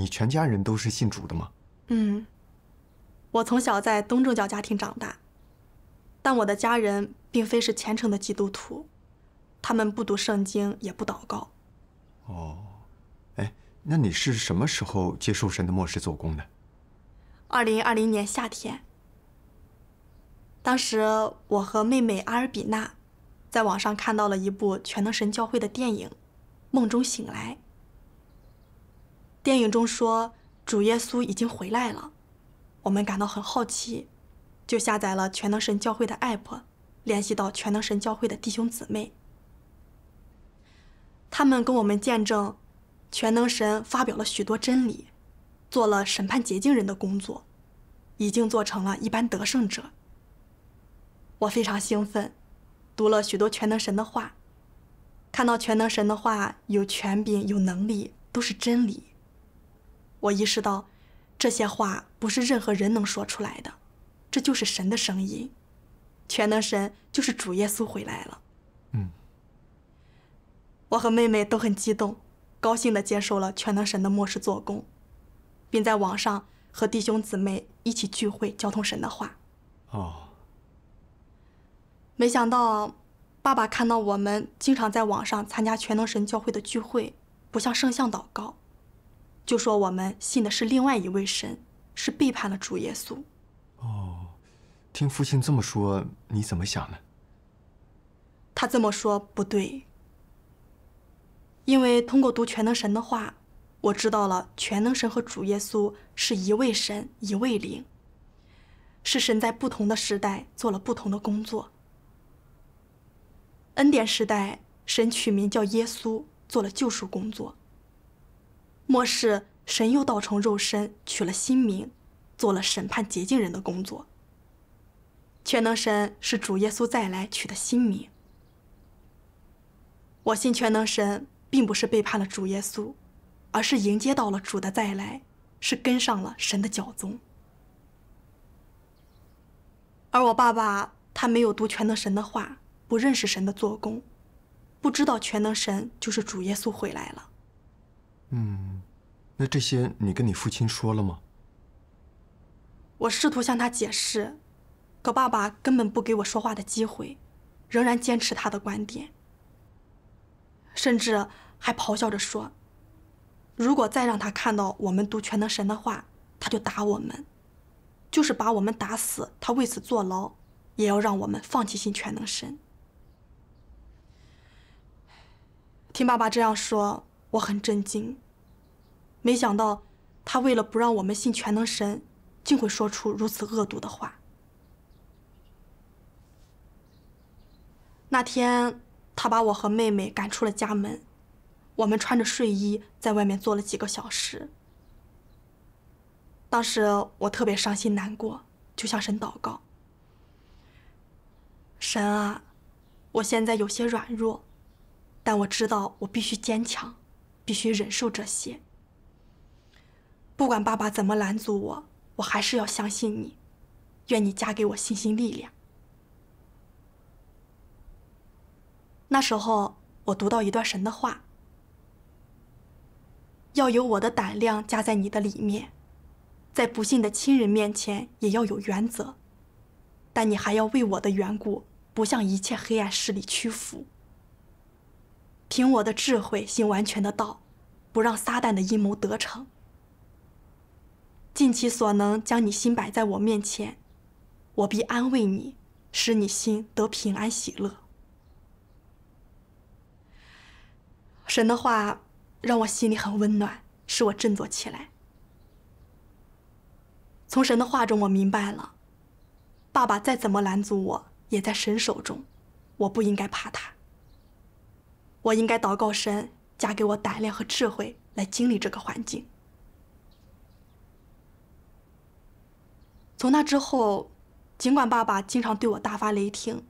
你全家人都是信主的吗？嗯，我从小在东正教家庭长大，但我的家人并非是虔诚的基督徒，他们不读圣经，也不祷告。哦，哎，那你是什么时候接受神的末世做工的？二零二零年夏天，当时我和妹妹阿尔比娜，在网上看到了一部全能神教会的电影《梦中醒来》。电影中说主耶稣已经回来了，我们感到很好奇，就下载了全能神教会的 app，联系到全能神教会的弟兄姊妹。他们跟我们见证，全能神发表了许多真理，做了审判洁净人的工作，已经做成了一般得胜者。我非常兴奋，读了许多全能神的话，看到全能神的话有权柄、有能力，都是真理。我意识到，这些话不是任何人能说出来的，这就是神的声音，全能神就是主耶稣回来了。嗯，我和妹妹都很激动，高兴的接受了全能神的末世做工，并在网上和弟兄姊妹一起聚会交通神的话。哦，没想到爸爸看到我们经常在网上参加全能神教会的聚会，不像圣像祷告。就说我们信的是另外一位神，是背叛了主耶稣。哦，听父亲这么说，你怎么想呢？他这么说不对。因为通过读全能神的话，我知道了全能神和主耶稣是一位神一位灵，是神在不同的时代做了不同的工作。恩典时代，神取名叫耶稣，做了救赎工作。末世神又道成肉身，取了新名，做了审判洁净人的工作。全能神是主耶稣再来取的新名。我信全能神，并不是背叛了主耶稣，而是迎接到了主的再来，是跟上了神的脚踪。而我爸爸他没有读全能神的话，不认识神的做工，不知道全能神就是主耶稣回来了。嗯。那这些你跟你父亲说了吗？我试图向他解释，可爸爸根本不给我说话的机会，仍然坚持他的观点，甚至还咆哮着说：“如果再让他看到我们读全能神的话，他就打我们，就是把我们打死，他为此坐牢，也要让我们放弃信全能神。”听爸爸这样说，我很震惊。没想到，他为了不让我们信全能神，竟会说出如此恶毒的话。那天，他把我和妹妹赶出了家门，我们穿着睡衣在外面坐了几个小时。当时我特别伤心难过，就向神祷告：“神啊，我现在有些软弱，但我知道我必须坚强，必须忍受这些。”不管爸爸怎么拦阻我，我还是要相信你。愿你加给我信心力量。那时候我读到一段神的话：要有我的胆量加在你的里面，在不幸的亲人面前也要有原则，但你还要为我的缘故不向一切黑暗势力屈服，凭我的智慧行完全的道，不让撒旦的阴谋得逞。尽其所能将你心摆在我面前，我必安慰你，使你心得平安喜乐。神的话让我心里很温暖，使我振作起来。从神的话中，我明白了，爸爸再怎么拦阻我，也在神手中，我不应该怕他。我应该祷告神，加给我胆量和智慧来经历这个环境。从那之后，尽管爸爸经常对我大发雷霆，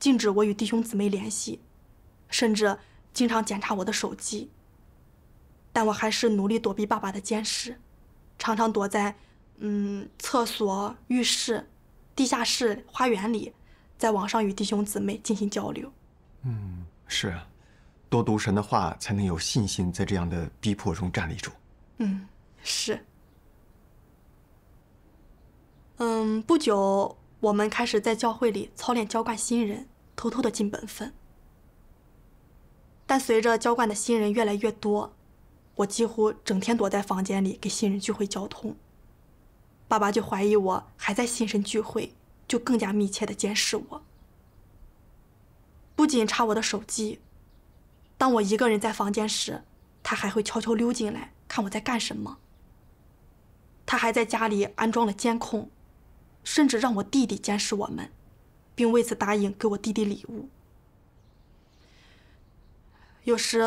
禁止我与弟兄姊妹联系，甚至经常检查我的手机，但我还是努力躲避爸爸的监视，常常躲在嗯厕所、浴室、地下室、花园里，在网上与弟兄姊妹进行交流。嗯，是啊，多读神的话，才能有信心在这样的逼迫中站立住。嗯，是。嗯，不久我们开始在教会里操练浇灌新人，偷偷的尽本分。但随着浇灌的新人越来越多，我几乎整天躲在房间里给新人聚会交通。爸爸就怀疑我还在新生聚会，就更加密切的监视我。不仅查我的手机，当我一个人在房间时，他还会悄悄溜进来看我在干什么。他还在家里安装了监控。甚至让我弟弟监视我们，并为此答应给我弟弟礼物。有时，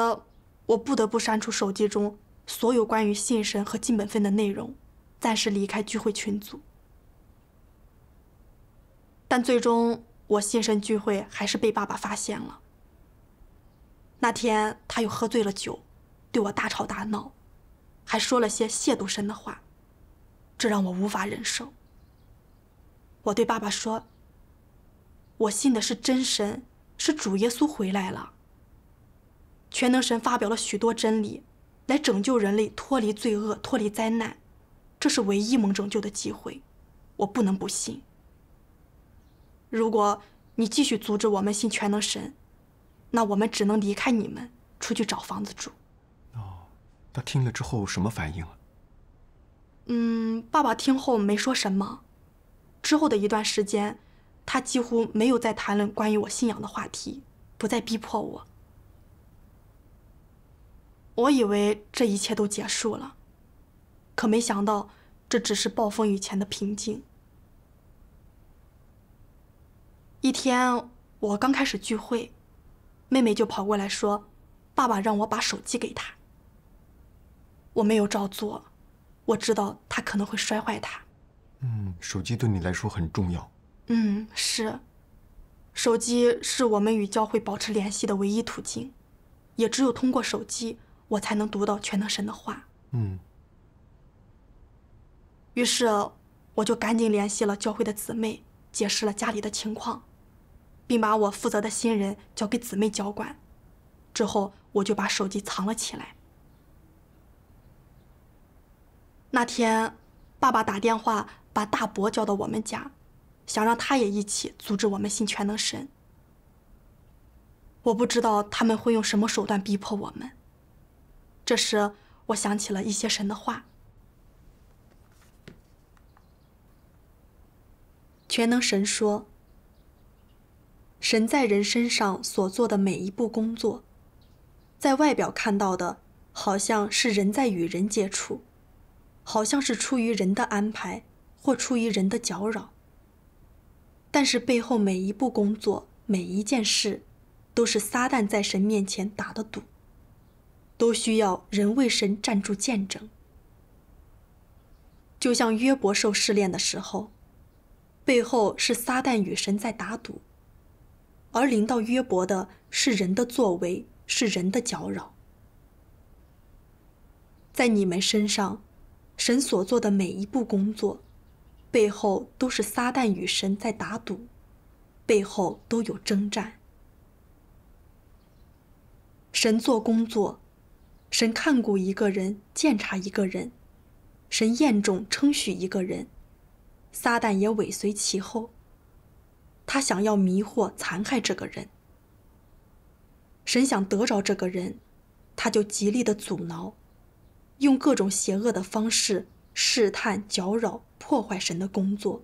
我不得不删除手机中所有关于信神和金本分的内容，暂时离开聚会群组。但最终，我信神聚会还是被爸爸发现了。那天他又喝醉了酒，对我大吵大闹，还说了些亵渎神的话，这让我无法忍受。我对爸爸说：“我信的是真神，是主耶稣回来了。全能神发表了许多真理，来拯救人类脱离罪恶、脱离灾难，这是唯一能拯救的机会，我不能不信。如果你继续阻止我们信全能神，那我们只能离开你们，出去找房子住。”哦，他听了之后什么反应啊？嗯，爸爸听后没说什么。之后的一段时间，他几乎没有再谈论关于我信仰的话题，不再逼迫我。我以为这一切都结束了，可没想到这只是暴风雨前的平静。一天，我刚开始聚会，妹妹就跑过来说：“爸爸让我把手机给他。”我没有照做，我知道他可能会摔坏它。嗯，手机对你来说很重要。嗯，是，手机是我们与教会保持联系的唯一途径，也只有通过手机，我才能读到全能神的话。嗯。于是，我就赶紧联系了教会的姊妹，解释了家里的情况，并把我负责的新人交给姊妹教管。之后，我就把手机藏了起来。那天，爸爸打电话。把大伯叫到我们家，想让他也一起阻止我们信全能神。我不知道他们会用什么手段逼迫我们。这时，我想起了一些神的话。全能神说：“神在人身上所做的每一步工作，在外表看到的好像是人在与人接触，好像是出于人的安排。”或出于人的搅扰，但是背后每一步工作、每一件事，都是撒旦在神面前打的赌，都需要人为神站住见证。就像约伯受试炼的时候，背后是撒旦与神在打赌，而临到约伯的是人的作为，是人的搅扰。在你们身上，神所做的每一步工作。背后都是撒旦与神在打赌，背后都有征战。神做工作，神看顾一个人，监察一个人，神厌重称许一个人，撒旦也尾随其后。他想要迷惑、残害这个人。神想得着这个人，他就极力的阻挠，用各种邪恶的方式。试探、搅扰、破坏神的工作，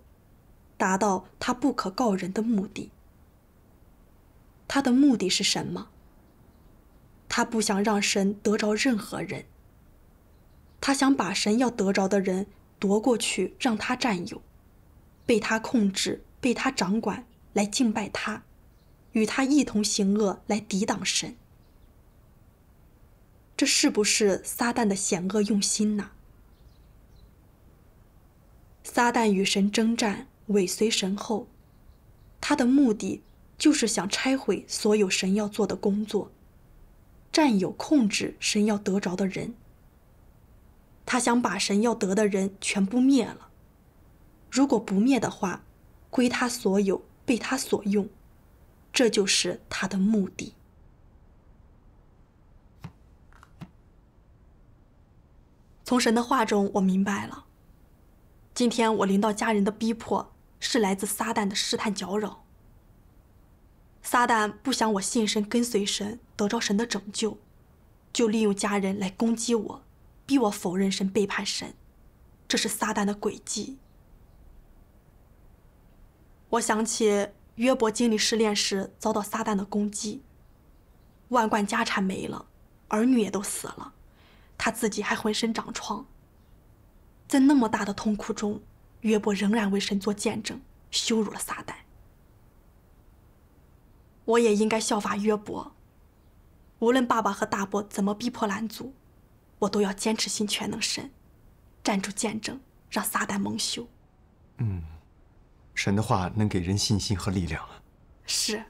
达到他不可告人的目的。他的目的是什么？他不想让神得着任何人。他想把神要得着的人夺过去，让他占有，被他控制，被他掌管，来敬拜他，与他一同行恶，来抵挡神。这是不是撒旦的险恶用心呢？撒旦与神征战，尾随神后，他的目的就是想拆毁所有神要做的工作，占有控制神要得着的人。他想把神要得的人全部灭了，如果不灭的话，归他所有，被他所用，这就是他的目的。从神的话中，我明白了。今天我临到家人的逼迫，是来自撒旦的试探搅扰。撒旦不想我信神跟随神，得着神的拯救，就利用家人来攻击我，逼我否认神、背叛神，这是撒旦的诡计。我想起约伯经历失恋时遭到撒旦的攻击，万贯家产没了，儿女也都死了，他自己还浑身长疮。在那么大的痛苦中，约伯仍然为神做见证，羞辱了撒旦。我也应该效法约伯。无论爸爸和大伯怎么逼迫拦阻，我都要坚持信全能神，站住见证，让撒旦蒙羞。嗯，神的话能给人信心和力量啊。是。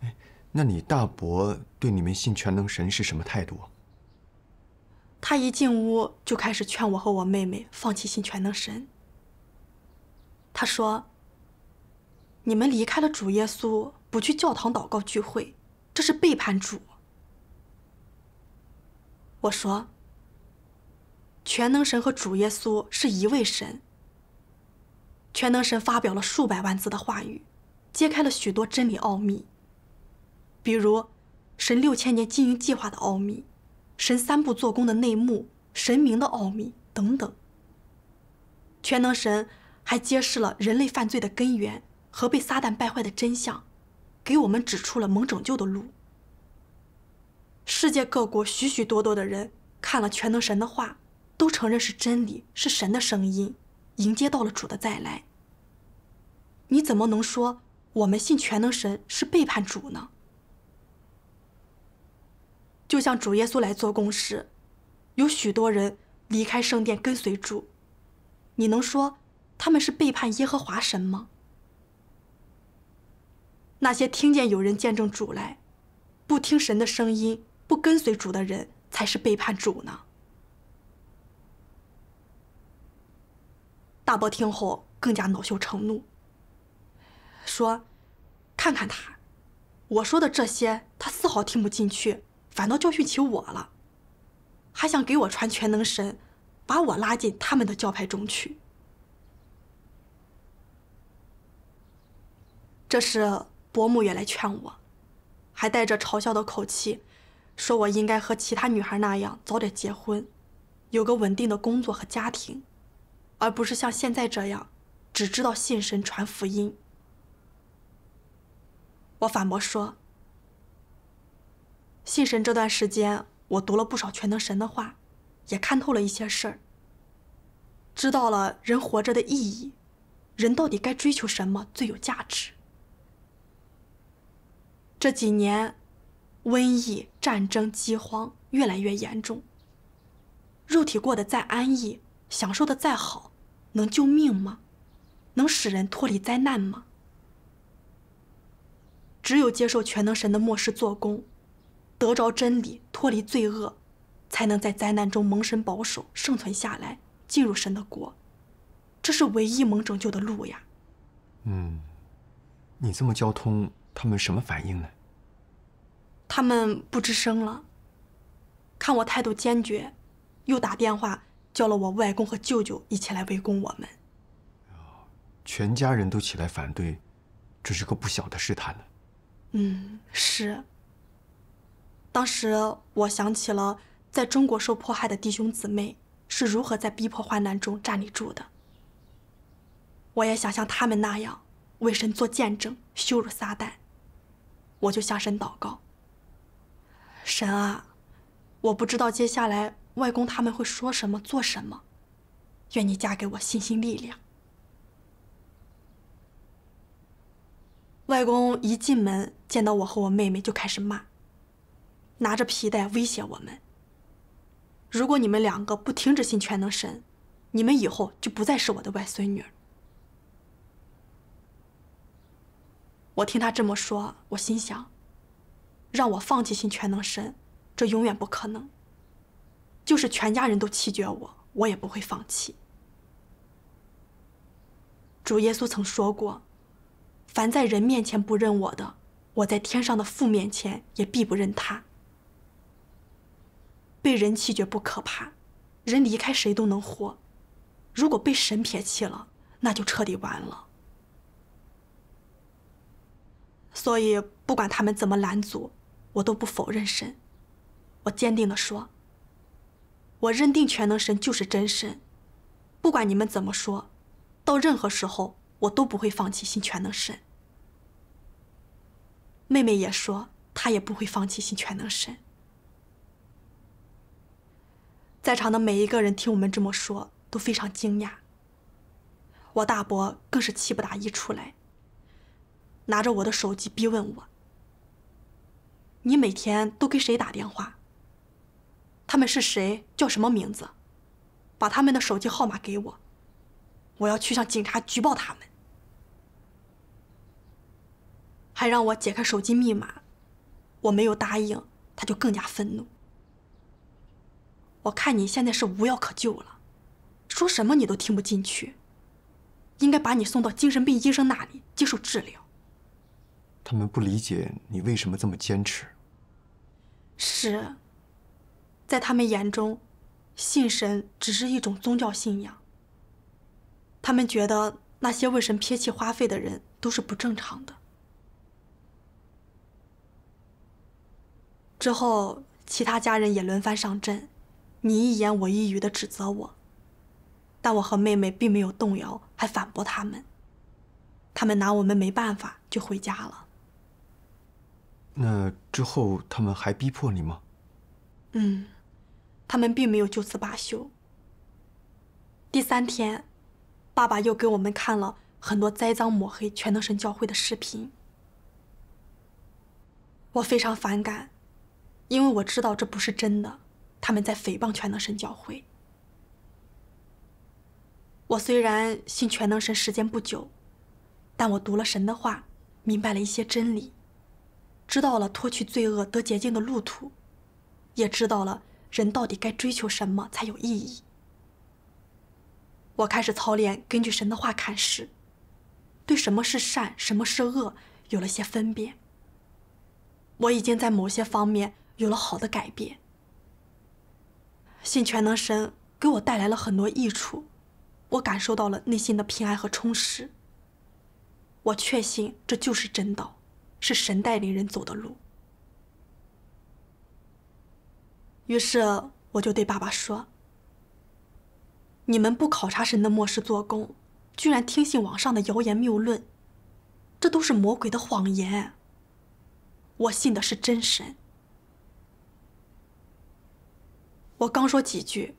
哎，那你大伯对你们信全能神是什么态度？他一进屋就开始劝我和我妹妹放弃信全能神。他说：“你们离开了主耶稣，不去教堂祷告聚会，这是背叛主。”我说：“全能神和主耶稣是一位神。全能神发表了数百万字的话语，揭开了许多真理奥秘，比如神六千年经营计划的奥秘。”神三步做工的内幕，神明的奥秘等等。全能神还揭示了人类犯罪的根源和被撒旦败坏的真相，给我们指出了蒙拯救的路。世界各国许许多多的人看了全能神的话，都承认是真理，是神的声音，迎接到了主的再来。你怎么能说我们信全能神是背叛主呢？就像主耶稣来做工时，有许多人离开圣殿跟随主，你能说他们是背叛耶和华神吗？那些听见有人见证主来，不听神的声音，不跟随主的人，才是背叛主呢。大伯听后更加恼羞成怒，说：“看看他，我说的这些，他丝毫听不进去。”反倒教训起我了，还想给我传全能神，把我拉进他们的教派中去。这时伯母也来劝我，还带着嘲笑的口气，说我应该和其他女孩那样早点结婚，有个稳定的工作和家庭，而不是像现在这样，只知道信神传福音。我反驳说。信神这段时间，我读了不少全能神的话，也看透了一些事儿，知道了人活着的意义，人到底该追求什么最有价值。这几年，瘟疫、战争、饥荒越来越严重，肉体过得再安逸，享受的再好，能救命吗？能使人脱离灾难吗？只有接受全能神的末世做工。得着真理，脱离罪恶，才能在灾难中蒙神保守，生存下来，进入神的国。这是唯一蒙拯救的路呀。嗯，你这么交通，他们什么反应呢？他们不吱声了。看我态度坚决，又打电话叫了我外公和舅舅一起来围攻我们。全家人都起来反对，这是个不小的试探呢。嗯，是。当时我想起了在中国受迫害的弟兄姊妹是如何在逼迫患难中站立住的，我也想像他们那样为神做见证、羞辱撒旦。我就向神祷告：“神啊，我不知道接下来外公他们会说什么、做什么，愿你嫁给我信心力量。”外公一进门见到我和我妹妹就开始骂。拿着皮带威胁我们：“如果你们两个不停止信全能神，你们以后就不再是我的外孙女我听他这么说，我心想：“让我放弃信全能神，这永远不可能。就是全家人都弃绝我，我也不会放弃。”主耶稣曾说过：“凡在人面前不认我的，我在天上的父面前也必不认他。”被人弃绝不可怕，人离开谁都能活。如果被神撇弃了，那就彻底完了。所以不管他们怎么拦阻，我都不否认神。我坚定地说，我认定全能神就是真神。不管你们怎么说，到任何时候我都不会放弃信全能神。妹妹也说，她也不会放弃信全能神。在场的每一个人听我们这么说都非常惊讶。我大伯更是气不打一处来，拿着我的手机逼问我：“你每天都给谁打电话？他们是谁？叫什么名字？把他们的手机号码给我，我要去向警察举报他们。”还让我解开手机密码，我没有答应，他就更加愤怒。我看你现在是无药可救了，说什么你都听不进去，应该把你送到精神病医生那里接受治疗。他们不理解你为什么这么坚持。是，在他们眼中，信神只是一种宗教信仰。他们觉得那些为神撇弃花费的人都是不正常的。之后，其他家人也轮番上阵。你一言我一语的指责我，但我和妹妹并没有动摇，还反驳他们。他们拿我们没办法，就回家了。那之后他们还逼迫你吗？嗯，他们并没有就此罢休。第三天，爸爸又给我们看了很多栽赃抹黑全能神教会的视频。我非常反感，因为我知道这不是真的。他们在诽谤全能神教会。我虽然信全能神时间不久，但我读了神的话，明白了一些真理，知道了脱去罪恶得洁净的路途，也知道了人到底该追求什么才有意义。我开始操练根据神的话看事，对什么是善，什么是恶有了些分辨。我已经在某些方面有了好的改变。信全能神给我带来了很多益处，我感受到了内心的平安和充实。我确信这就是真道，是神带领人走的路。于是我就对爸爸说：“你们不考察神的末世做工，居然听信网上的谣言谬论，这都是魔鬼的谎言。我信的是真神。”我刚说几句，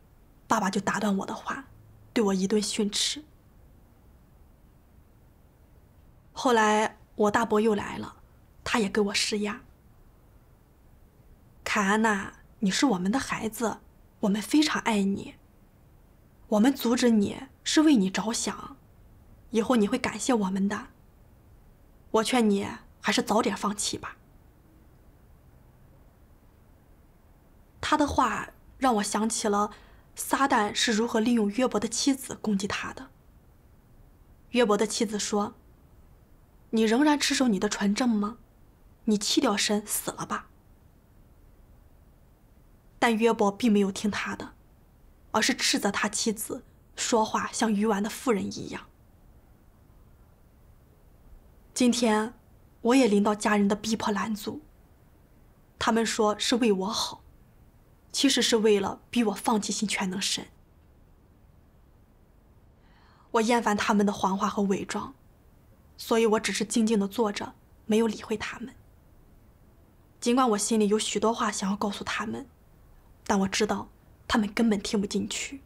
爸爸就打断我的话，对我一顿训斥。后来我大伯又来了，他也给我施压。凯安娜，你是我们的孩子，我们非常爱你。我们阻止你是为你着想，以后你会感谢我们的。我劝你还是早点放弃吧。他的话。让我想起了撒旦是如何利用约伯的妻子攻击他的。约伯的妻子说：“你仍然持守你的纯正吗？你弃掉神，死了吧。”但约伯并没有听他的，而是斥责他妻子说话像鱼丸的妇人一样。今天，我也临到家人的逼迫拦阻，他们说是为我好。其实是为了逼我放弃新全能神。我厌烦他们的谎话和伪装，所以我只是静静的坐着，没有理会他们。尽管我心里有许多话想要告诉他们，但我知道他们根本听不进去。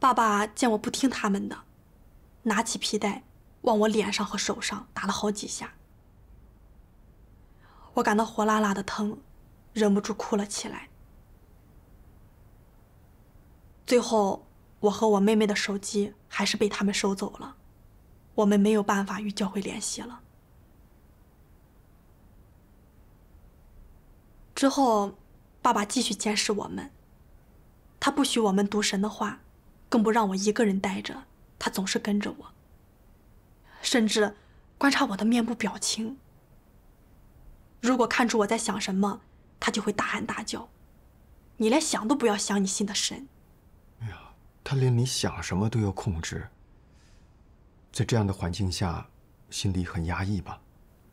爸爸见我不听他们的，拿起皮带往我脸上和手上打了好几下。我感到火辣辣的疼，忍不住哭了起来。最后，我和我妹妹的手机还是被他们收走了，我们没有办法与教会联系了。之后，爸爸继续监视我们，他不许我们读神的话，更不让我一个人待着，他总是跟着我，甚至观察我的面部表情。如果看出我在想什么，他就会大喊大叫。你连想都不要想，你信的神。哎呀，他连你想什么都要控制。在这样的环境下，心里很压抑吧？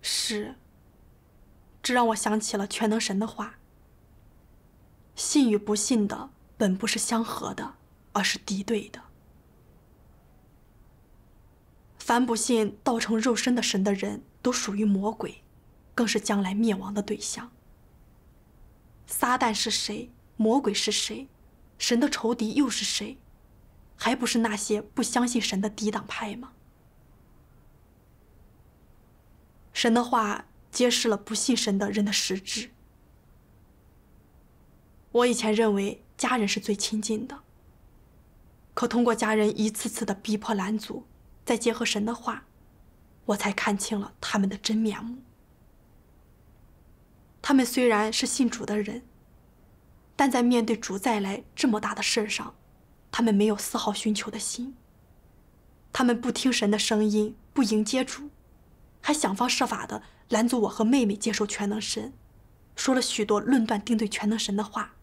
是。这让我想起了全能神的话。信与不信的本不是相合的，而是敌对的。凡不信道成肉身的神的人都属于魔鬼。更是将来灭亡的对象。撒旦是谁？魔鬼是谁？神的仇敌又是谁？还不是那些不相信神的抵挡派吗？神的话揭示了不信神的人的实质。我以前认为家人是最亲近的，可通过家人一次次的逼迫拦阻，再结合神的话，我才看清了他们的真面目。他们虽然是信主的人，但在面对主再来这么大的事上，他们没有丝毫寻求的心。他们不听神的声音，不迎接主，还想方设法的拦阻我和妹妹接受全能神，说了许多论断定罪全能神的话。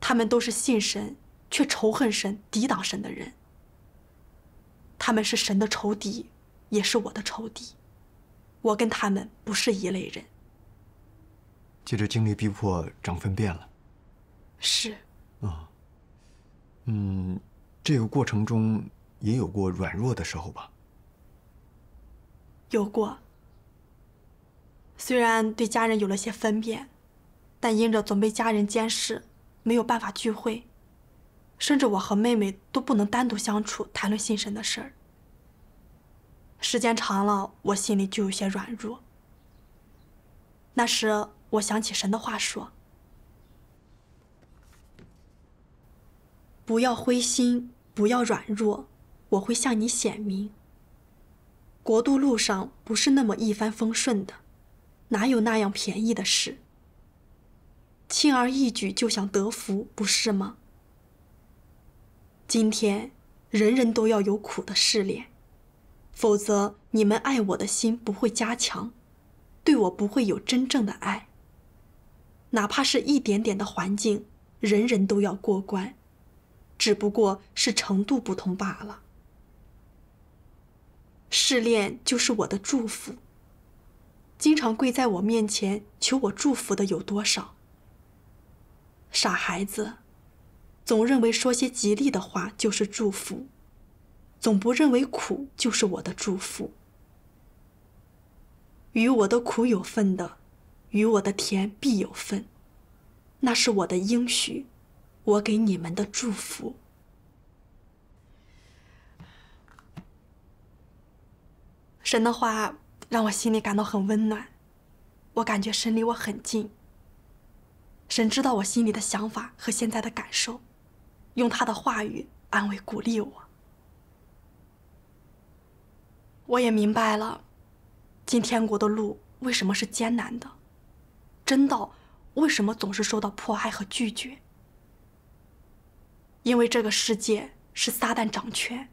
他们都是信神却仇恨神、抵挡神的人。他们是神的仇敌，也是我的仇敌。我跟他们不是一类人。借着精力逼迫长粪便了，是啊，嗯，这个过程中也有过软弱的时候吧，有过。虽然对家人有了些分辨，但因着总被家人监视，没有办法聚会，甚至我和妹妹都不能单独相处谈论心神的事儿。时间长了，我心里就有些软弱。那时。我想起神的话说：“不要灰心，不要软弱，我会向你显明。国度路上不是那么一帆风顺的，哪有那样便宜的事？轻而易举就想得福，不是吗？今天人人都要有苦的试炼，否则你们爱我的心不会加强，对我不会有真正的爱。”哪怕是一点点的环境，人人都要过关，只不过是程度不同罢了。试炼就是我的祝福。经常跪在我面前求我祝福的有多少？傻孩子，总认为说些吉利的话就是祝福，总不认为苦就是我的祝福，与我的苦有份的。与我的田必有分，那是我的应许，我给你们的祝福。神的话让我心里感到很温暖，我感觉神离我很近。神知道我心里的想法和现在的感受，用他的话语安慰鼓励我。我也明白了，进天国的路为什么是艰难的。真道为什么总是受到迫害和拒绝？因为这个世界是撒旦掌权，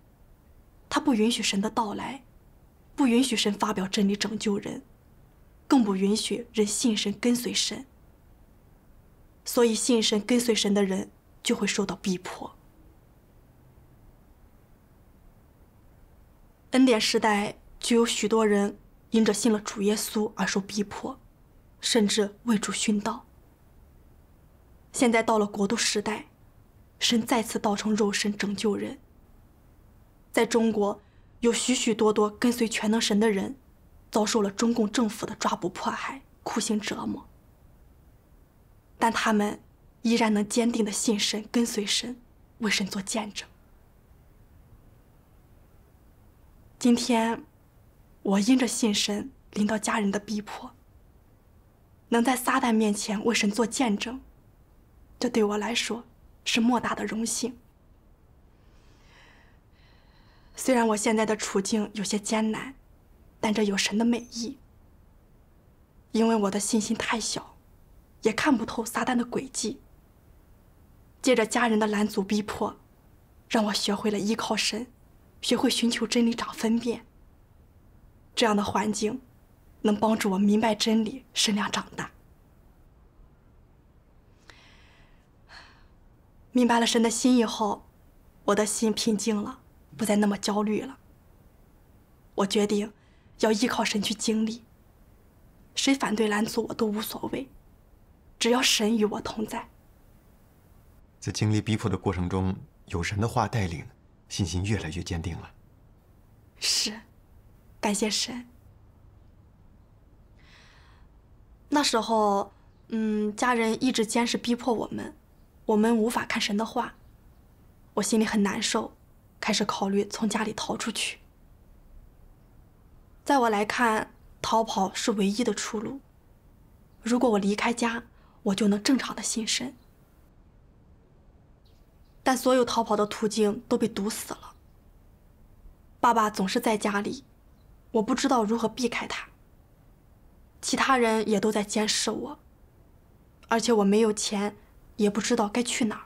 他不允许神的到来，不允许神发表真理拯救人，更不允许人信神跟随神。所以，信神跟随神的人就会受到逼迫。恩典时代就有许多人因着信了主耶稣而受逼迫。甚至为主殉道。现在到了国度时代，神再次道成肉身拯救人。在中国，有许许多多跟随全能神的人，遭受了中共政府的抓捕迫害、酷刑折磨，但他们依然能坚定的信神、跟随神、为神做见证。今天，我因着信神，临到家人的逼迫。能在撒旦面前为神做见证，这对我来说是莫大的荣幸。虽然我现在的处境有些艰难，但这有神的美意。因为我的信心太小，也看不透撒旦的诡计。借着家人的拦阻逼迫，让我学会了依靠神，学会寻求真理找分辨。这样的环境。能帮助我明白真理，适量长大。明白了神的心意后，我的心平静了，不再那么焦虑了。我决定要依靠神去经历。谁反对拦阻我都无所谓，只要神与我同在。在经历逼迫的过程中，有神的话带领，信心越来越坚定了。是，感谢神。那时候，嗯，家人一直坚持逼迫我们，我们无法看神的话，我心里很难受，开始考虑从家里逃出去。在我来看，逃跑是唯一的出路。如果我离开家，我就能正常的信神。但所有逃跑的途径都被堵死了。爸爸总是在家里，我不知道如何避开他。其他人也都在监视我，而且我没有钱，也不知道该去哪儿。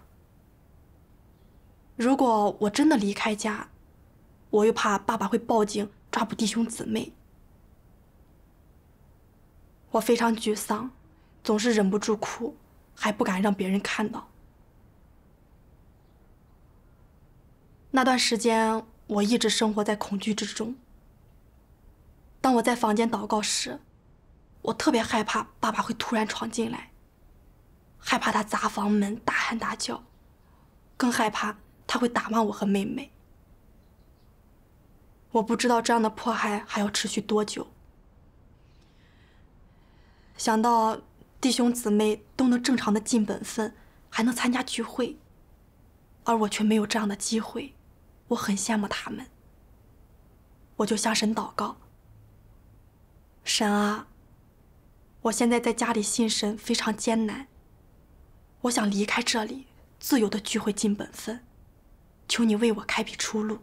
如果我真的离开家，我又怕爸爸会报警抓捕弟兄姊妹。我非常沮丧，总是忍不住哭，还不敢让别人看到。那段时间，我一直生活在恐惧之中。当我在房间祷告时，我特别害怕爸爸会突然闯进来，害怕他砸房门、大喊大叫，更害怕他会打骂我和妹妹。我不知道这样的迫害还要持续多久。想到弟兄姊妹都能正常的尽本分，还能参加聚会，而我却没有这样的机会，我很羡慕他们。我就向神祷告。神啊！我现在在家里心神非常艰难，我想离开这里，自由的聚会尽本分，求你为我开辟出路。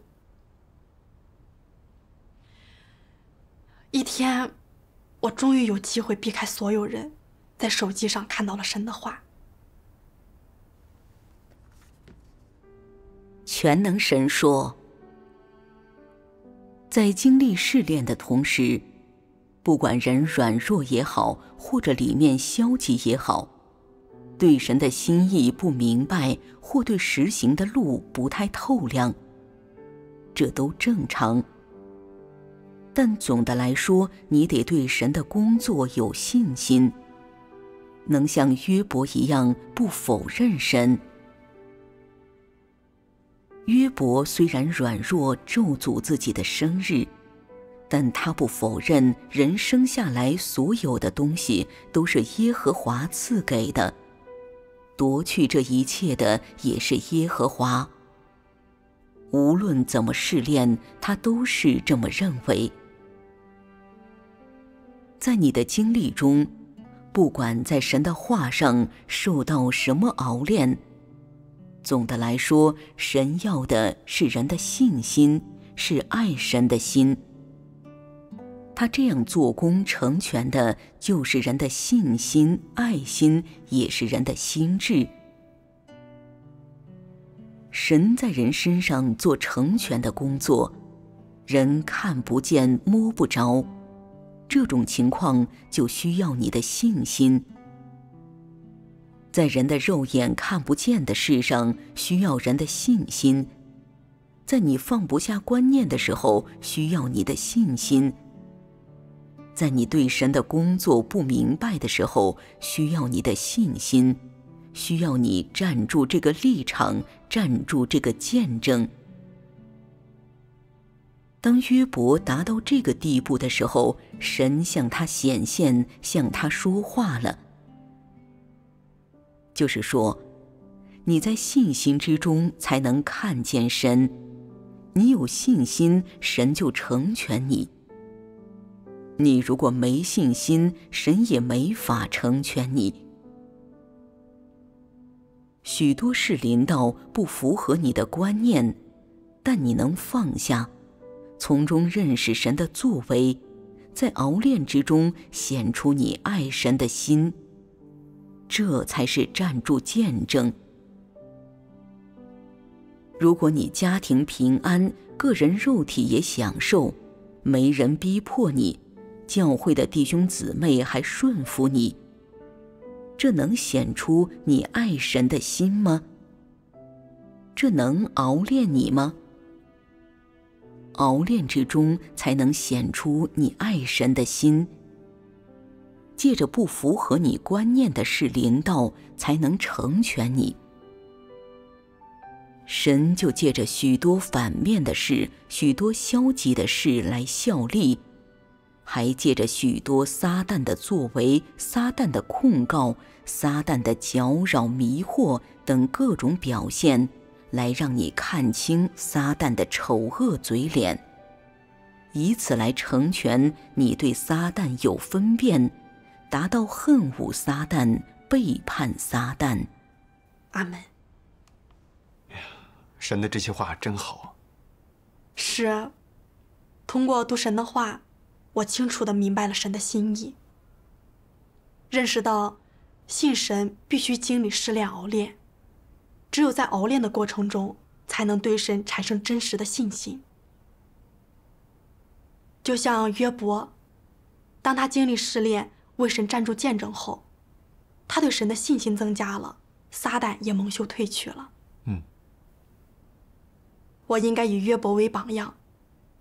一天，我终于有机会避开所有人，在手机上看到了神的话。全能神说，在经历试炼的同时。不管人软弱也好，或者里面消极也好，对神的心意不明白，或对实行的路不太透亮，这都正常。但总的来说，你得对神的工作有信心，能像约伯一样不否认神。约伯虽然软弱，咒诅自己的生日。但他不否认，人生下来所有的东西都是耶和华赐给的，夺去这一切的也是耶和华。无论怎么试炼，他都是这么认为。在你的经历中，不管在神的话上受到什么熬炼，总的来说，神要的是人的信心，是爱神的心。他这样做工成全的，就是人的信心、爱心，也是人的心智。神在人身上做成全的工作，人看不见、摸不着，这种情况就需要你的信心。在人的肉眼看不见的事上，需要人的信心；在你放不下观念的时候，需要你的信心。在你对神的工作不明白的时候，需要你的信心，需要你站住这个立场，站住这个见证。当约伯达到这个地步的时候，神向他显现，向他说话了。就是说，你在信心之中才能看见神，你有信心，神就成全你。你如果没信心，神也没法成全你。许多事临到不符合你的观念，但你能放下，从中认识神的作为，在熬炼之中显出你爱神的心，这才是站住见证。如果你家庭平安，个人肉体也享受，没人逼迫你。教会的弟兄姊妹还顺服你，这能显出你爱神的心吗？这能熬炼你吗？熬炼之中才能显出你爱神的心。借着不符合你观念的事临到，才能成全你。神就借着许多反面的事，许多消极的事来效力。还借着许多撒旦的作为、撒旦的控告、撒旦的搅扰、迷惑等各种表现，来让你看清撒旦的丑恶嘴脸，以此来成全你对撒旦有分辨，达到恨恶撒旦、背叛撒旦。阿门。哎呀，神的这些话真好。是，啊，通过读神的话。我清楚地明白了神的心意，认识到信神必须经历试炼熬炼，只有在熬炼的过程中，才能对神产生真实的信心。就像约伯，当他经历试炼为神站住见证后，他对神的信心增加了，撒旦也蒙羞退去了。我应该以约伯为榜样，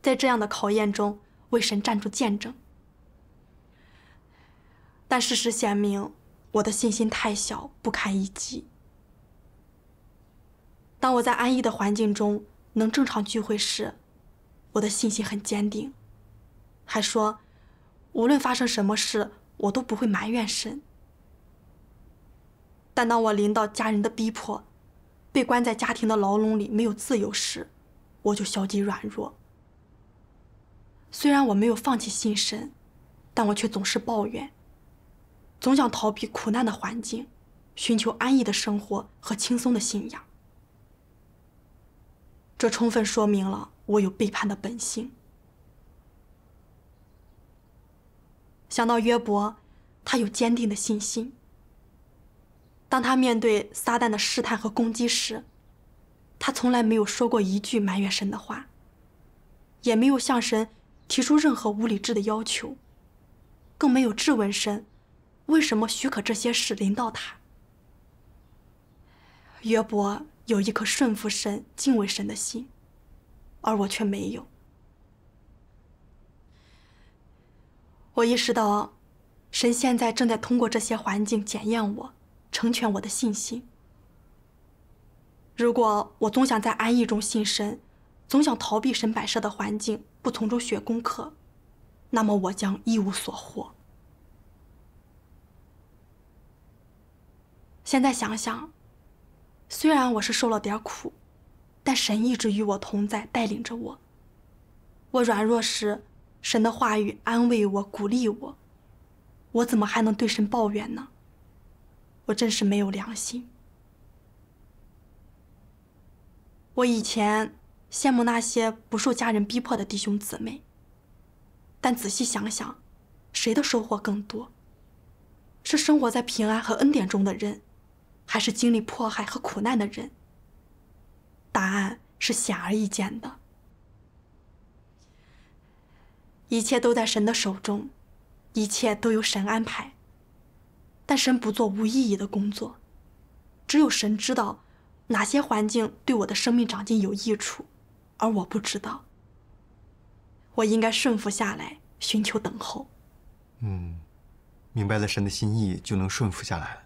在这样的考验中。为神站住见证，但事实显明，我的信心太小，不堪一击。当我在安逸的环境中能正常聚会时，我的信心很坚定，还说无论发生什么事，我都不会埋怨神。但当我临到家人的逼迫，被关在家庭的牢笼里没有自由时，我就消极软弱。虽然我没有放弃信神，但我却总是抱怨，总想逃避苦难的环境，寻求安逸的生活和轻松的信仰。这充分说明了我有背叛的本性。想到约伯，他有坚定的信心。当他面对撒旦的试探和攻击时，他从来没有说过一句埋怨神的话，也没有向神。提出任何无理智的要求，更没有质问神，为什么许可这些事临到他。约伯有一颗顺服神、敬畏神的心，而我却没有。我意识到，神现在正在通过这些环境检验我，成全我的信心。如果我总想在安逸中信神，总想逃避神摆设的环境，不从中学功课，那么我将一无所获。现在想想，虽然我是受了点苦，但神一直与我同在，带领着我。我软弱时，神的话语安慰我、鼓励我，我怎么还能对神抱怨呢？我真是没有良心。我以前。羡慕那些不受家人逼迫的弟兄姊妹。但仔细想想，谁的收获更多？是生活在平安和恩典中的人，还是经历迫害和苦难的人？答案是显而易见的。一切都在神的手中，一切都由神安排。但神不做无意义的工作，只有神知道哪些环境对我的生命长进有益处。而我不知道，我应该顺服下来，寻求等候。嗯，明白了神的心意，就能顺服下来，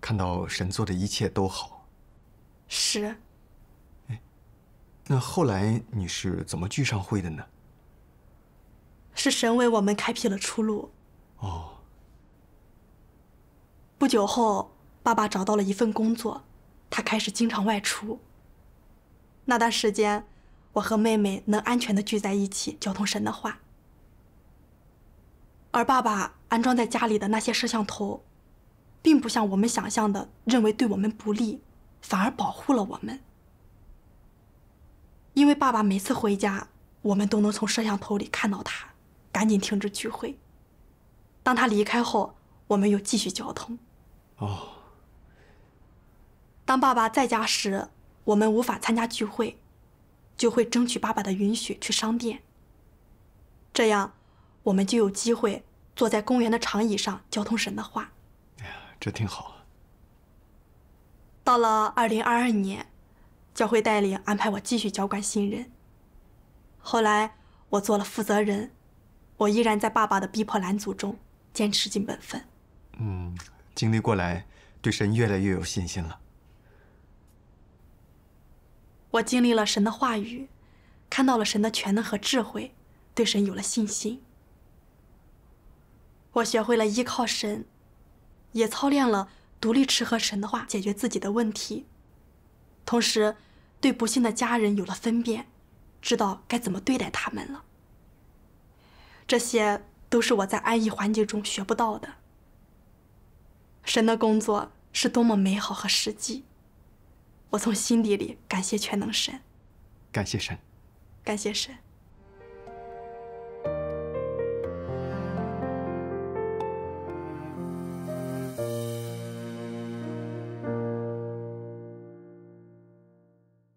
看到神做的一切都好。是。哎，那后来你是怎么聚上会的呢？是神为我们开辟了出路。哦。不久后，爸爸找到了一份工作，他开始经常外出。那段时间。我和妹妹能安全的聚在一起，交通神的话。而爸爸安装在家里的那些摄像头，并不像我们想象的认为对我们不利，反而保护了我们。因为爸爸每次回家，我们都能从摄像头里看到他，赶紧停止聚会。当他离开后，我们又继续交通。哦。当爸爸在家时，我们无法参加聚会。就会争取爸爸的允许去商店。这样，我们就有机会坐在公园的长椅上交通神的话。哎呀，这挺好。到了二零二二年，教会带领安排我继续交管新人。后来我做了负责人，我依然在爸爸的逼迫拦阻中坚持尽本分。嗯，经历过来，对神越来越有信心了。我经历了神的话语，看到了神的全能和智慧，对神有了信心。我学会了依靠神，也操练了独立持和神的话解决自己的问题，同时对不幸的家人有了分辨，知道该怎么对待他们了。这些都是我在安逸环境中学不到的。神的工作是多么美好和实际！我从心底里感谢全能神，感谢神，感谢神。